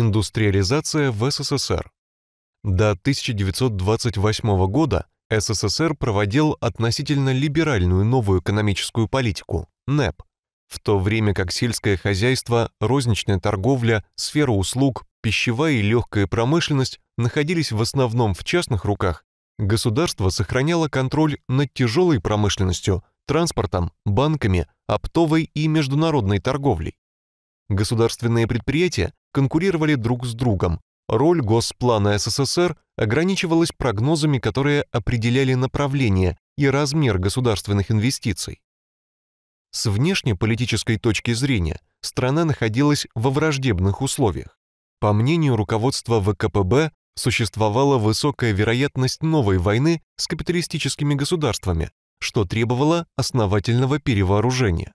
Индустриализация в СССР. До 1928 года СССР проводил относительно либеральную новую экономическую политику – НЭП, в то время как сельское хозяйство, розничная торговля, сфера услуг, пищевая и легкая промышленность находились в основном в частных руках, государство сохраняло контроль над тяжелой промышленностью, транспортом, банками, оптовой и международной торговлей. Государственные предприятия конкурировали друг с другом. Роль Госплана СССР ограничивалась прогнозами, которые определяли направление и размер государственных инвестиций. С внешнеполитической точки зрения страна находилась во враждебных условиях. По мнению руководства ВКПБ, существовала высокая вероятность новой войны с капиталистическими государствами, что требовало основательного перевооружения.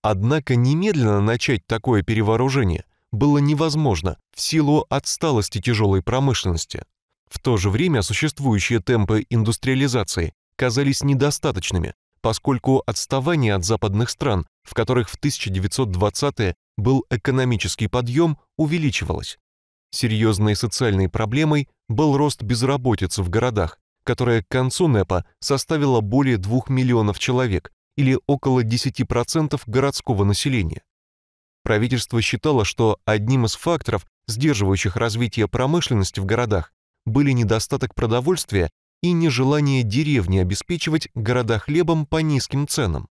Однако немедленно начать такое перевооружение было невозможно в силу отсталости тяжелой промышленности. В то же время существующие темпы индустриализации казались недостаточными, поскольку отставание от западных стран, в которых в 1920-е был экономический подъем, увеличивалось. Серьезной социальной проблемой был рост безработицы в городах, которая к концу НЭПа составила более 2 миллионов человек или около 10% городского населения. Правительство считало, что одним из факторов, сдерживающих развитие промышленности в городах, были недостаток продовольствия и нежелание деревни обеспечивать города хлебом по низким ценам.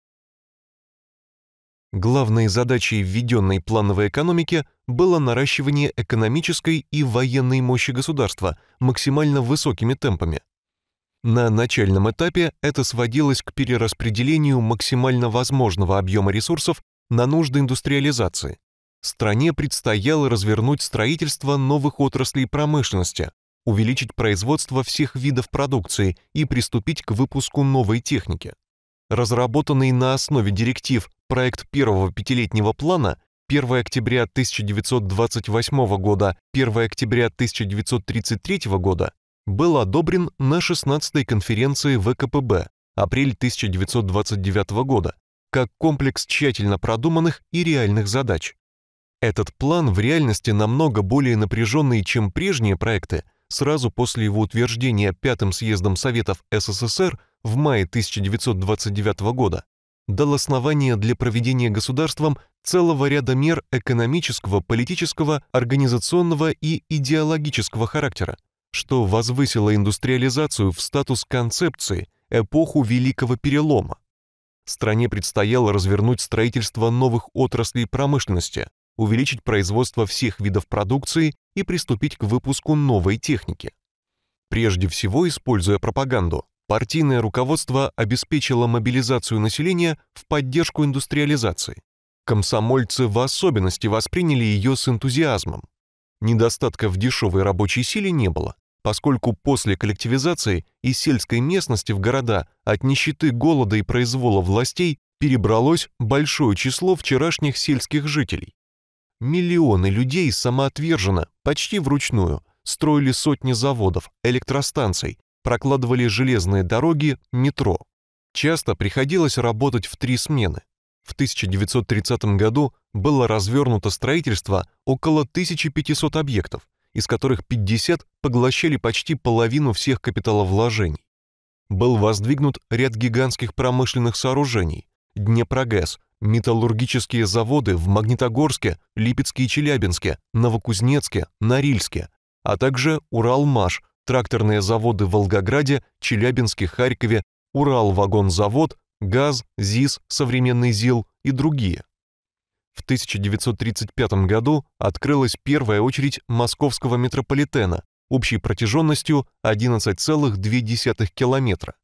Главной задачей введенной плановой экономики было наращивание экономической и военной мощи государства максимально высокими темпами. На начальном этапе это сводилось к перераспределению максимально возможного объема ресурсов на нужды индустриализации. Стране предстояло развернуть строительство новых отраслей промышленности, увеличить производство всех видов продукции и приступить к выпуску новой техники. Разработанный на основе директив проект первого пятилетнего плана 1 октября 1928 года, 1 октября 1933 года был одобрен на 16-й конференции ВКПБ апрель 1929 года как комплекс тщательно продуманных и реальных задач. Этот план в реальности намного более напряженный, чем прежние проекты. Сразу после его утверждения Пятым съездом Советов СССР в мае 1929 года дал основание для проведения государством целого ряда мер экономического, политического, организационного и идеологического характера, что возвысило индустриализацию в статус концепции, эпоху Великого Перелома стране предстояло развернуть строительство новых отраслей промышленности, увеличить производство всех видов продукции и приступить к выпуску новой техники. Прежде всего, используя пропаганду, партийное руководство обеспечило мобилизацию населения в поддержку индустриализации. Комсомольцы в особенности восприняли ее с энтузиазмом. Недостатка в дешевой рабочей силе не было поскольку после коллективизации из сельской местности в города от нищеты, голода и произвола властей перебралось большое число вчерашних сельских жителей. Миллионы людей самоотверженно, почти вручную, строили сотни заводов, электростанций, прокладывали железные дороги, метро. Часто приходилось работать в три смены. В 1930 году было развернуто строительство около 1500 объектов, из которых 50 поглощали почти половину всех капиталовложений. Был воздвигнут ряд гигантских промышленных сооружений – Днепрогэс, металлургические заводы в Магнитогорске, Липецке и Челябинске, Новокузнецке, Норильске, а также Уралмаш, тракторные заводы в Волгограде, Челябинске, Харькове, Уралвагонзавод, ГАЗ, ЗИС, современный ЗИЛ и другие. В 1935 году открылась первая очередь московского метрополитена общей протяженностью 11,2 километра.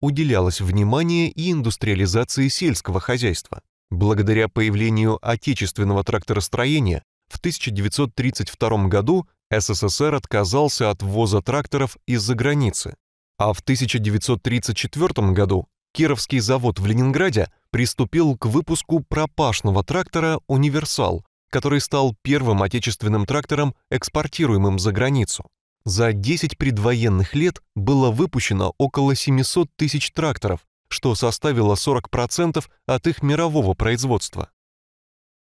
Уделялось внимание и индустриализации сельского хозяйства. Благодаря появлению отечественного тракторостроения в 1932 году СССР отказался от ввоза тракторов из-за границы, а в 1934 году Кировский завод в Ленинграде приступил к выпуску пропашного трактора «Универсал», который стал первым отечественным трактором, экспортируемым за границу. За 10 предвоенных лет было выпущено около 700 тысяч тракторов, что составило 40% от их мирового производства.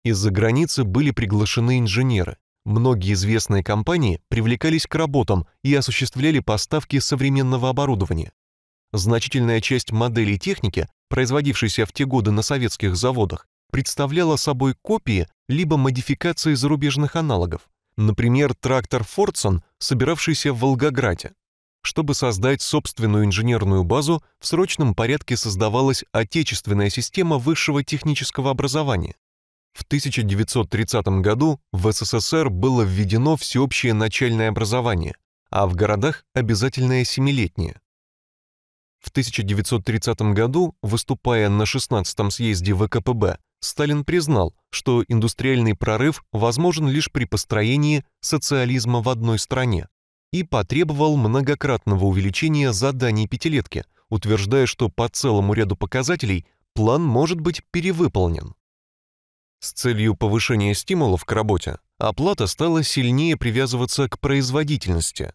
Из-за границы были приглашены инженеры. Многие известные компании привлекались к работам и осуществляли поставки современного оборудования. Значительная часть моделей техники, производившейся в те годы на советских заводах, представляла собой копии либо модификации зарубежных аналогов, например, трактор «Фордсон», собиравшийся в Волгограде. Чтобы создать собственную инженерную базу, в срочном порядке создавалась отечественная система высшего технического образования. В 1930 году в СССР было введено всеобщее начальное образование, а в городах – обязательное семилетнее. В 1930 году, выступая на 16-м съезде ВКПБ, Сталин признал, что индустриальный прорыв возможен лишь при построении социализма в одной стране и потребовал многократного увеличения заданий пятилетки, утверждая, что по целому ряду показателей план может быть перевыполнен. С целью повышения стимулов к работе оплата стала сильнее привязываться к производительности,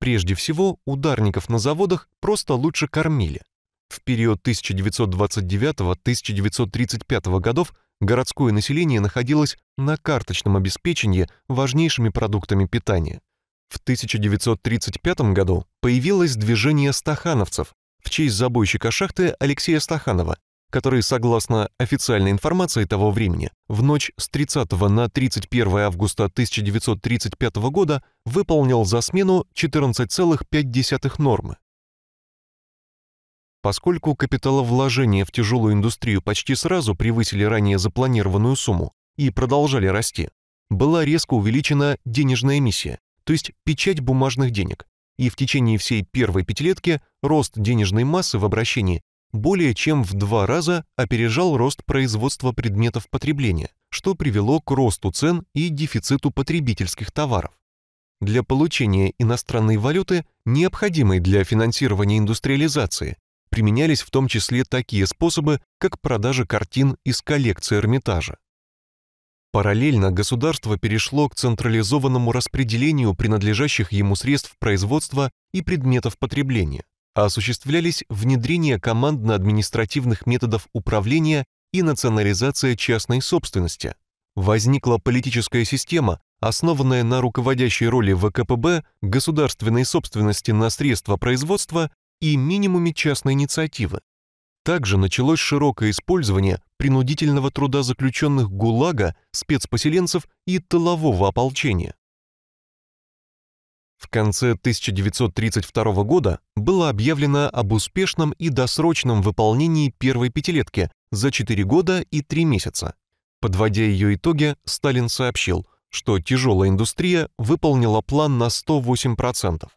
Прежде всего, ударников на заводах просто лучше кормили. В период 1929-1935 годов городское население находилось на карточном обеспечении важнейшими продуктами питания. В 1935 году появилось движение стахановцев в честь забойщика шахты Алексея Стаханова, который согласно официальной информации того времени, в ночь с 30 на 31 августа 1935 года выполнил за смену 14,5 нормы. Поскольку капиталовложения в тяжелую индустрию почти сразу превысили ранее запланированную сумму и продолжали расти, была резко увеличена денежная эмиссия, то есть печать бумажных денег, и в течение всей первой пятилетки рост денежной массы в обращении более чем в два раза опережал рост производства предметов потребления, что привело к росту цен и дефициту потребительских товаров. Для получения иностранной валюты, необходимой для финансирования индустриализации, применялись в том числе такие способы, как продажа картин из коллекции Эрмитажа. Параллельно государство перешло к централизованному распределению принадлежащих ему средств производства и предметов потребления осуществлялись внедрение командно-административных методов управления и национализация частной собственности. Возникла политическая система, основанная на руководящей роли ВКПБ, государственной собственности на средства производства и минимуме частной инициативы. Также началось широкое использование принудительного труда заключенных ГУЛАГа, спецпоселенцев и тылового ополчения. В конце 1932 года было объявлено об успешном и досрочном выполнении первой пятилетки за 4 года и 3 месяца. Подводя ее итоги, Сталин сообщил, что тяжелая индустрия выполнила план на 108%.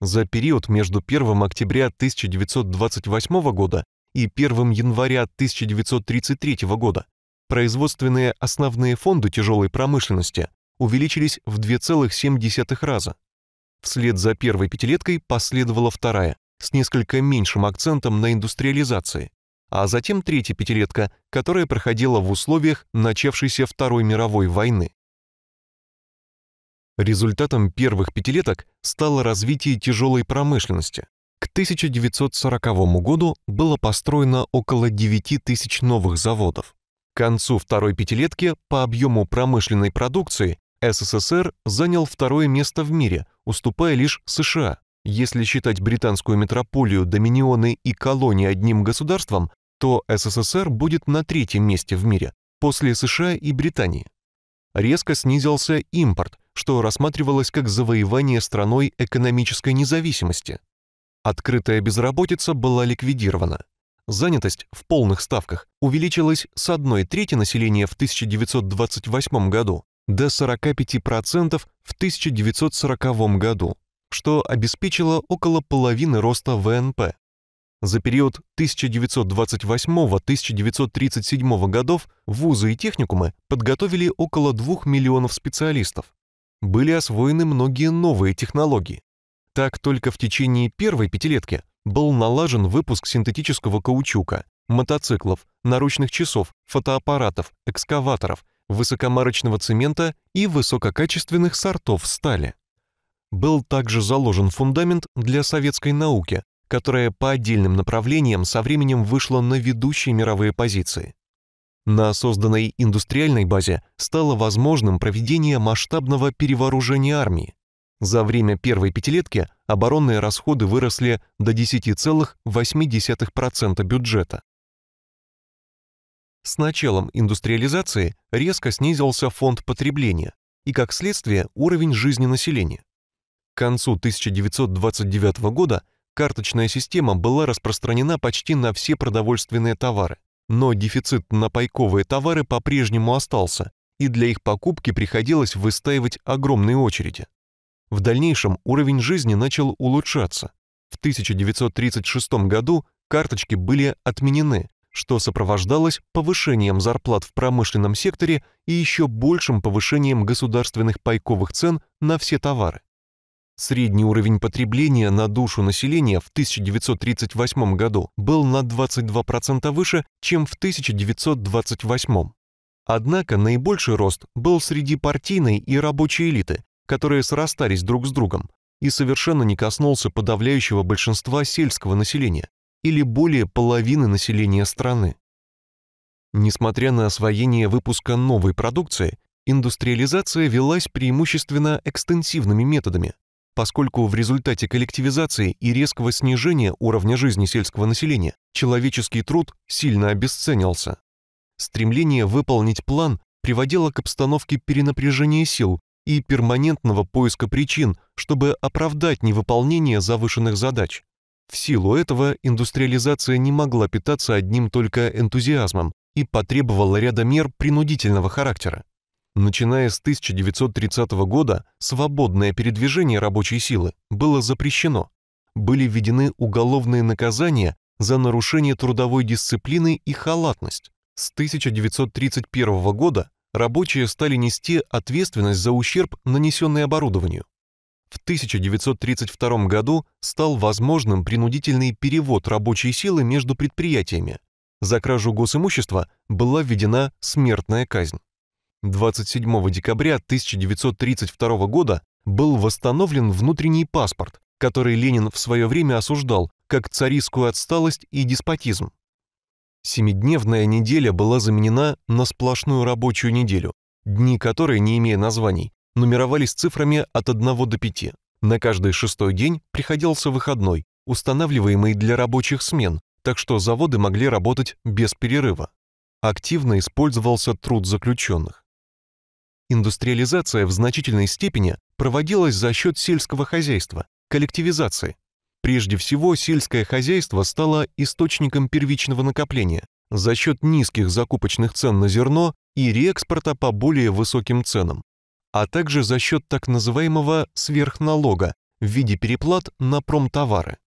За период между 1 октября 1928 года и 1 января 1933 года производственные основные фонды тяжелой промышленности увеличились в 2,7 раза. Вслед за первой пятилеткой последовала вторая, с несколько меньшим акцентом на индустриализации, а затем третья пятилетка, которая проходила в условиях начавшейся Второй мировой войны. Результатом первых пятилеток стало развитие тяжелой промышленности. К 1940 году было построено около 9 тысяч новых заводов. К концу второй пятилетки по объему промышленной продукции СССР занял второе место в мире, уступая лишь США. Если считать британскую метрополию, доминионы и колонии одним государством, то СССР будет на третьем месте в мире, после США и Британии. Резко снизился импорт, что рассматривалось как завоевание страной экономической независимости. Открытая безработица была ликвидирована. Занятость в полных ставках увеличилась с одной трети населения в 1928 году до 45% в 1940 году, что обеспечило около половины роста ВНП. За период 1928-1937 годов вузы и техникумы подготовили около 2 миллионов специалистов. Были освоены многие новые технологии. Так только в течение первой пятилетки был налажен выпуск синтетического каучука, мотоциклов, наручных часов, фотоаппаратов, экскаваторов, высокомарочного цемента и высококачественных сортов стали. Был также заложен фундамент для советской науки, которая по отдельным направлениям со временем вышла на ведущие мировые позиции. На созданной индустриальной базе стало возможным проведение масштабного перевооружения армии. За время первой пятилетки оборонные расходы выросли до 10,8% бюджета. С началом индустриализации резко снизился фонд потребления и, как следствие, уровень жизни населения. К концу 1929 года карточная система была распространена почти на все продовольственные товары, но дефицит на пайковые товары по-прежнему остался, и для их покупки приходилось выстаивать огромные очереди. В дальнейшем уровень жизни начал улучшаться. В 1936 году карточки были отменены, что сопровождалось повышением зарплат в промышленном секторе и еще большим повышением государственных пайковых цен на все товары. Средний уровень потребления на душу населения в 1938 году был на 22% выше, чем в 1928. Однако наибольший рост был среди партийной и рабочей элиты, которые срастались друг с другом, и совершенно не коснулся подавляющего большинства сельского населения или более половины населения страны. Несмотря на освоение выпуска новой продукции, индустриализация велась преимущественно экстенсивными методами, поскольку в результате коллективизации и резкого снижения уровня жизни сельского населения человеческий труд сильно обесценился. Стремление выполнить план приводило к обстановке перенапряжения сил и перманентного поиска причин, чтобы оправдать невыполнение завышенных задач. В силу этого индустриализация не могла питаться одним только энтузиазмом и потребовала ряда мер принудительного характера. Начиная с 1930 года свободное передвижение рабочей силы было запрещено. Были введены уголовные наказания за нарушение трудовой дисциплины и халатность. С 1931 года рабочие стали нести ответственность за ущерб, нанесенный оборудованию. В 1932 году стал возможным принудительный перевод рабочей силы между предприятиями. За кражу госимущества была введена смертная казнь. 27 декабря 1932 года был восстановлен внутренний паспорт, который Ленин в свое время осуждал как царистскую отсталость и деспотизм. Семидневная неделя была заменена на сплошную рабочую неделю, дни которой, не имея названий, нумеровались цифрами от 1 до 5. На каждый шестой день приходился выходной, устанавливаемый для рабочих смен, так что заводы могли работать без перерыва. Активно использовался труд заключенных. Индустриализация в значительной степени проводилась за счет сельского хозяйства, коллективизации. Прежде всего, сельское хозяйство стало источником первичного накопления за счет низких закупочных цен на зерно и реэкспорта по более высоким ценам а также за счет так называемого сверхналога в виде переплат на промтовары.